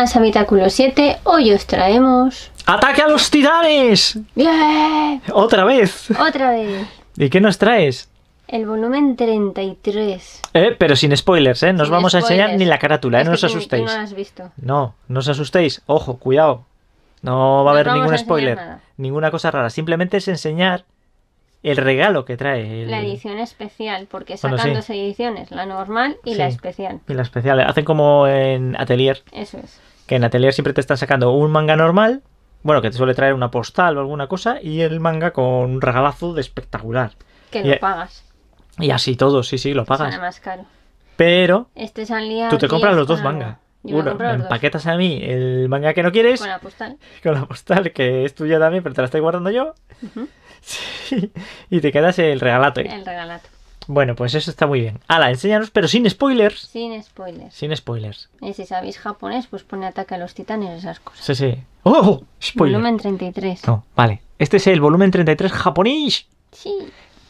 más habitáculo 7, hoy os traemos... ¡Ataque a los titanes! ¡Otra vez! ¡Otra vez! ¿Y qué nos traes? El volumen 33. Eh, pero sin spoilers, ¿eh? No os vamos a enseñar ni la carátula, ¿eh? no os asustéis. No, no, os asustéis. Ojo, cuidado. No va a haber ningún spoiler. Ninguna cosa rara. Simplemente es enseñar el regalo que trae. La edición especial, porque sacan dos ediciones, la normal y la especial. Y la especial, hacen como en Atelier. Eso es. Que en Atelier siempre te están sacando un manga normal, bueno, que te suele traer una postal o alguna cosa, y el manga con un regalazo de espectacular. Que lo pagas. Y así todo, sí, sí, lo pagas. más caro. Pero este tú te compras los dos mangas. Uno, me empaquetas a mí el manga que no quieres. Con la postal. Con postal, que es tuya también, pero te la estoy guardando yo. sí, y te quedas el regalato. El regalato. Bueno, pues eso está muy bien. Ala, enséñanos, pero sin spoilers. Sin spoilers. Sin spoilers. Y si sabéis japonés, pues pone ataque a los titanes, esas cosas. Sí, sí. ¡Oh! Volumen 33. No, vale. Este es el volumen 33 japonés. Sí.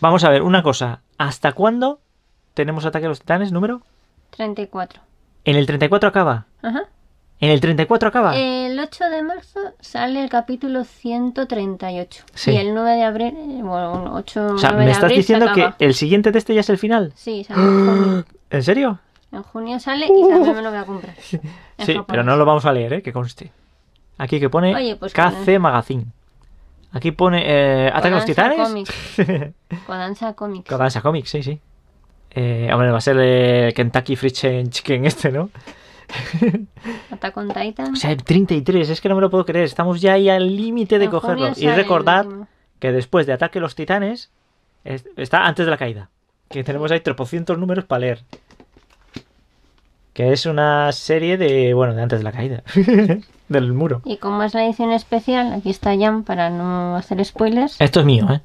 Vamos a ver, una cosa. ¿Hasta cuándo tenemos ataque a los titanes número? 34. En el 34 acaba. Ajá. En el 34 acaba. El 8 de marzo sale el capítulo 138. Sí. Y el 9 de abril. Eh, bueno, 8. O sea, me estás diciendo que el siguiente de este ya es el final. Sí, sale en serio? En junio sale y también me lo voy a comprar. sí, pero no lo vamos a leer, ¿eh? Que conste. Aquí que pone Oye, pues KC Magazine. Aquí pone eh, Ataque a los Titanes. Kodansha Comics. Kodansha Comics, sí, sí. Eh, hombre, va a ser el Kentucky Fried Chicken este, ¿no? Attack con Titan. O sea, 33, es que no me lo puedo creer. Estamos ya ahí al límite de cogerlo. Y recordar que después de Ataque a los Titanes está antes de la caída. Que tenemos ahí 300 números para leer. Que es una serie de, bueno, de antes de la caída. del muro. Y como es la edición especial, aquí está Jan para no hacer spoilers. Esto es mío, ¿eh?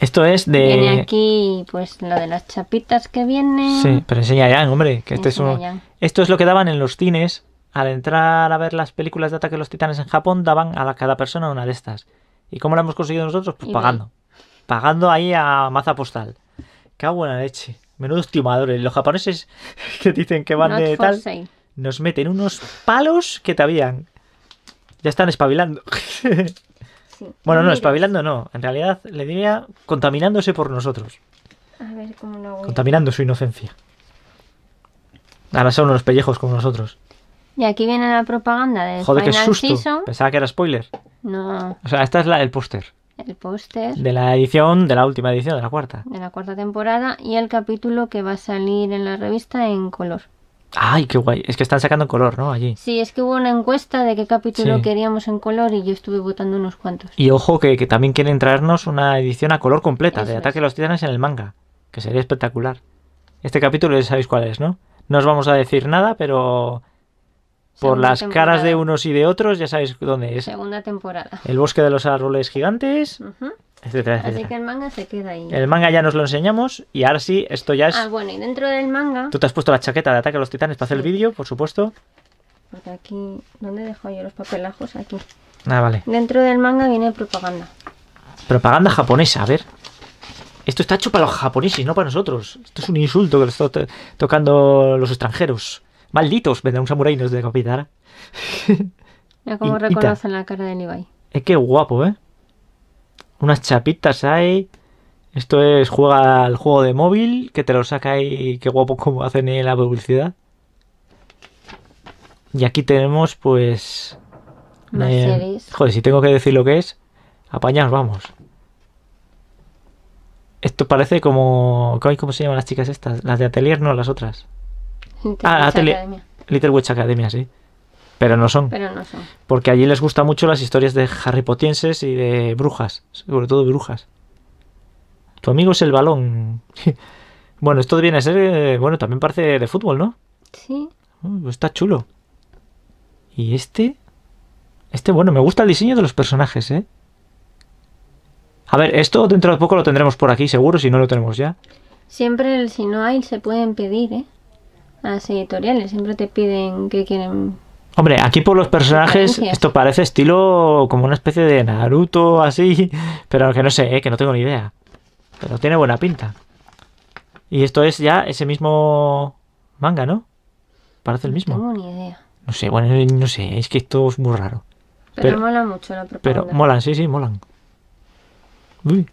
Esto es de. Viene aquí, pues, lo de las chapitas que vienen. Sí, pero enseña ya, hombre. Que esto es un... Esto es lo que daban en los cines. Al entrar a ver las películas de Ataque de los Titanes en Japón, daban a cada persona una de estas. ¿Y cómo la hemos conseguido nosotros? Pues pagando. Pagando ahí a maza postal. qué buena leche. Menudos timadores. Los japoneses que dicen que van de tal. Nos meten unos palos que te habían. Ya están espabilando. Bueno, no, espabilando no. En realidad le diría contaminándose por nosotros. A ver cómo Contaminando su inocencia. Ahora son unos pellejos como nosotros. Y aquí viene la propaganda de Joder, qué susto. Pensaba que era spoiler. No. O sea, esta es la, el póster. El póster. De la edición, de la última edición, de la cuarta. De la cuarta temporada y el capítulo que va a salir en la revista en color. Ay, qué guay. Es que están sacando color, ¿no? Allí. Sí, es que hubo una encuesta de qué capítulo queríamos en color y yo estuve votando unos cuantos. Y ojo que, también quieren traernos una edición a color completa de Ataque a los Titanes en el manga, que sería espectacular. Este capítulo ya sabéis cuál es, ¿no? No os vamos a decir nada, pero por las caras de unos y de otros ya sabéis dónde es. Segunda temporada. El bosque de los árboles gigantes. Así que el manga se queda ahí. El manga ya nos lo enseñamos y ahora sí, esto ya es... Ah, bueno, y dentro del manga... Tú te has puesto la chaqueta de Ataque a los Titanes para hacer el vídeo, por supuesto. Porque aquí... ¿Dónde dejo yo los papelajos? Aquí. Ah, vale. Dentro del manga viene propaganda. Propaganda japonesa, a ver. Esto está hecho para los japoneses, no para nosotros. Esto es un insulto que lo están tocando los extranjeros. Malditos, Vendrán un de y nos Mira cómo reconocen la cara de Nibai Es que guapo, ¿eh? unas chapitas hay. Esto es juega al juego de móvil, que te lo saca ahí, qué guapo como hacen ahí la publicidad. Y aquí tenemos pues... Eh, joder, si tengo que decir lo que es, apañaos vamos. Esto parece como... ¿Cómo se llaman las chicas estas? Las de Atelier, no, las otras. ah, Atelier. Little Witch Academia, sí. Pero no son. Porque allí les gustan mucho las historias de Harry Potienses y de brujas, sobre todo brujas. Tu amigo es el balón. bueno, esto viene a ser, eh, bueno, también parece de fútbol, ¿no? Sí. Mm, está chulo. Y este, este, bueno, me gusta el diseño de los personajes, ¿eh? A ver, esto dentro de poco lo tendremos por aquí, seguro, si no lo tenemos ya. Siempre, si no hay, se pueden pedir, ¿eh? A las editoriales, siempre te piden que quieren Hombre, aquí por los personajes esto parece estilo como una especie de Naruto así, pero que no sé, eh, que no tengo ni idea. Pero tiene buena pinta. Y esto es ya ese mismo manga, ¿no? Parece el mismo. No tengo ni idea. No sé, bueno, no sé, es que esto es muy raro. Pero, mola mucho la propuesta. Pero molan, sí, sí, molan. Uy.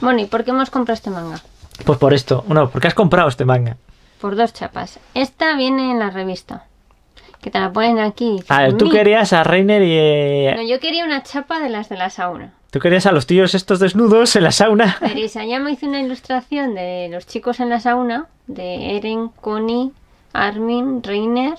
bueno, ¿y por qué hemos comprado este manga? Pues por esto. No, qué has comprado este manga. Por dos chapas. Esta viene en la revista. Que te la ponen aquí. A ah, ver, tú querías a Reiner y. Eh, no, yo quería una chapa de las de la sauna. Tú querías a los tíos estos desnudos en la sauna. Marisa, ya me hice una ilustración de los chicos en la sauna, de Eren, Connie, Armin, Reiner,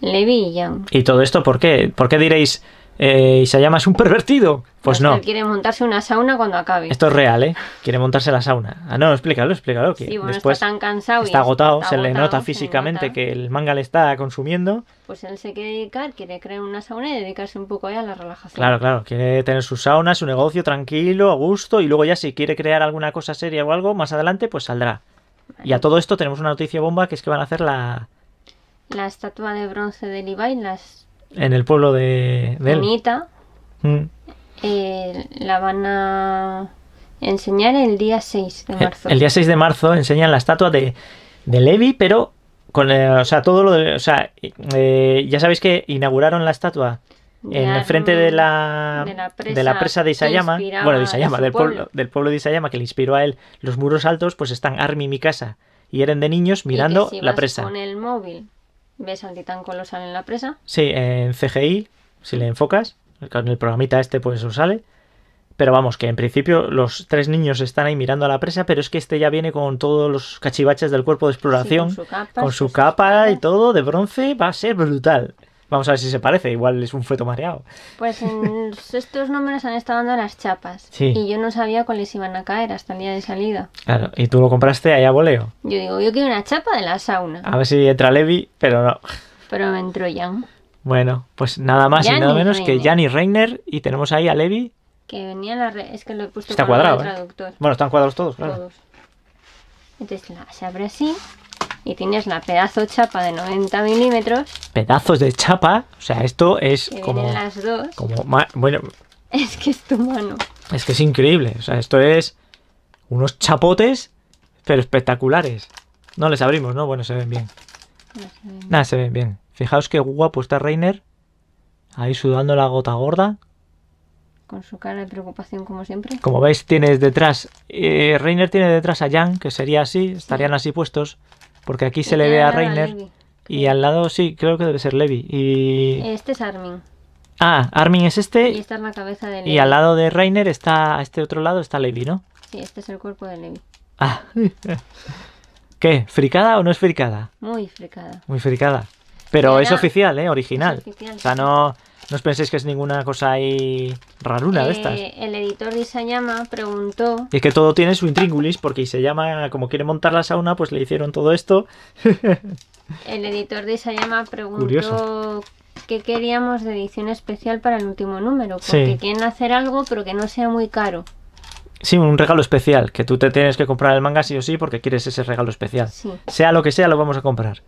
Levi y Jan. ¿Y todo esto por qué? ¿Por qué diréis eh, y se llama es un pervertido. Pues no. Quiere montarse una sauna cuando acabe. Esto es real, ¿eh? Quiere montarse la sauna. Ah, no, explícalo, explícalo. Que sí, bueno, después está tan cansado. Está, está agotado, se le nota físicamente que el manga le está consumiendo. Pues él se quiere dedicar, quiere crear una sauna y dedicarse un poco ya a la relajación. Claro, claro. Quiere tener su sauna, su negocio tranquilo, a gusto. Y luego ya si quiere crear alguna cosa seria o algo, más adelante, pues saldrá. Y a todo esto tenemos una noticia bomba que es que van a hacer la... La estatua de bronce de Levi, las en el pueblo de, de mm. eh, la van a enseñar el día 6 de eh, marzo. El, día 6 de marzo enseñan la estatua de, Levi, pero con, eh, o sea, todo lo de, o sea, ya sabéis que inauguraron la estatua en el frente de la, de la, presa, de, Isayama, bueno, de Isayama, del pueblo. del pueblo de Isayama que le inspiró a él, los muros altos, pues están Armi mi casa y eran de niños mirando la presa. Con el móvil ¿Ves al titán colosal en la presa? Sí, en CGI, si le enfocas, en el programita este pues lo sale. Pero vamos, que en principio los tres niños están ahí mirando a la presa, pero es que este ya viene con todos los cachivaches del cuerpo de exploración, con su capa y todo de bronce, va a ser brutal. Vamos a ver si se parece, igual es un feto mareado. Pues estos números han estado dando las chapas. Sí. Y yo no sabía cuáles iban a caer hasta el día de salida. Claro, y tú lo compraste allá a voleo. Yo digo, yo quiero una chapa de la sauna. A ver si entra Levi, pero no. Pero me entró Jan. Bueno, pues nada más y nada menos que Jan y Reiner. Y tenemos ahí a Levi. Que venía la. Es que lo he puesto Está cuadrado. El ¿eh? traductor. Bueno, están cuadrados todos, claro. Entonces la, se abre así y tienes la pedazo chapa de 90 milímetros. Pedazos de chapa, o sea, esto es como... las dos. Como, bueno... Es que es tu mano. Es que es increíble, o sea, esto es unos chapotes, pero espectaculares. No les abrimos, ¿no? Bueno, se ven bien. Nada, se ven bien. Fijaos qué guapo está Reiner, ahí sudando la gota gorda. Con su cara de preocupación, como siempre. Como veis, tienes detrás. Eh, Reiner tiene detrás a Jan, que sería así, estarían así puestos. Porque aquí se le ve a Reiner. y al lado, sí, creo que debe ser Levi. Y... Este es Armin. Ah, Armin es este. Y Y al lado de Reiner está, a este otro lado está Levi, ¿no? Sí, este es el cuerpo de Levi. Ah. ¿Qué? ¿Fricada o no es fricada? Muy fricada. Muy fricada. Pero es oficial, ¿eh? Original. O sea, no, no os penséis que es ninguna cosa ahí raruna de eh, estas. El editor de Isayama preguntó... Y que todo tiene su intríngulis, porque se llama, como quiere montar la sauna, pues le hicieron todo esto. el editor de Isayama preguntó... ¿Qué queríamos de edición especial para el último número? Porque quieren hacer algo, pero que no sea muy caro. Sí, un regalo especial, que tú te tienes que comprar el manga sí o sí porque quieres ese regalo especial. Sea lo que sea, lo vamos a comprar.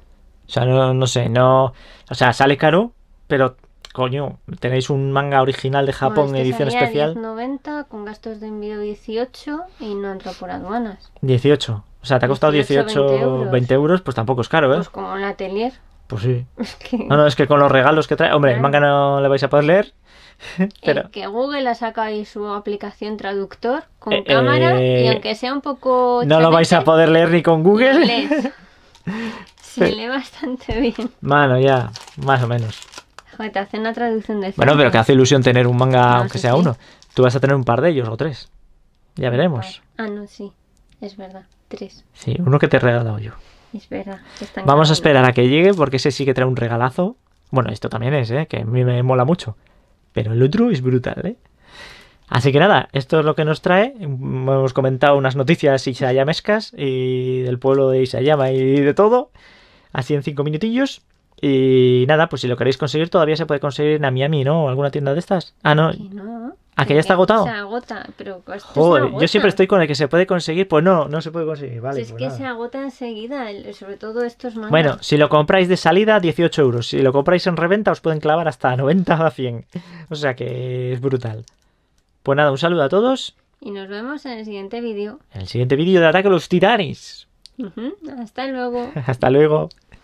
O sea, no, no sé, no. O sea, sale caro, pero coño, tenéis un manga original de Japón, edición especial. 90 con gastos de envío 18 y no entró por aduanas. 18. O sea, te ha costado 18, 20, euros. pues tampoco es caro, ¿eh? Pues como un atelier. Pues sí. no, no, es que con los regalos que trae. Hombre, el manga no le vais a poder leer. que Google ha sacado ahí su aplicación traductor con eh, cámara y eh, aunque sea un poco. No lo vais a poder leer ni con Google. Sí, lee bastante bien. Mano, ya, más o menos. te hace una traducción de... Bueno, pero que hace ilusión tener un manga, ah, aunque sea uno. Tú vas a tener un par de ellos o tres. Ya veremos. Ah, no, sí. Es verdad. Tres. Sí, uno que te he regalado yo. Es verdad. Vamos a esperar a que llegue porque ese sí que trae un regalazo. Bueno, esto también es, ¿eh? que a mí me mola mucho. Pero el otro es brutal, ¿eh? Así que nada, esto es lo que nos trae. Hemos comentado unas noticias isayamescas y del pueblo de Isayama y de todo así en 5 minutillos. Y nada, pues si lo queréis conseguir, todavía se puede conseguir en a Miami, ¿no? ¿O alguna tienda de estas? Ah, no. Aquí que ya está eh, agotado? Se agota, pero Joder, yo siempre estoy con el que se puede conseguir, pues no, no se puede conseguir, vale. Si es pues que se agota enseguida, sobre todo estos mangas. Bueno, si lo compráis de salida, 18 euros. Si lo compráis en reventa, os pueden clavar hasta 90 a 100. O sea que es brutal. Pues nada, un saludo a todos. Y nos vemos en el siguiente vídeo. En el siguiente vídeo de Ataque a los Titanes. Hasta luego. Hasta luego.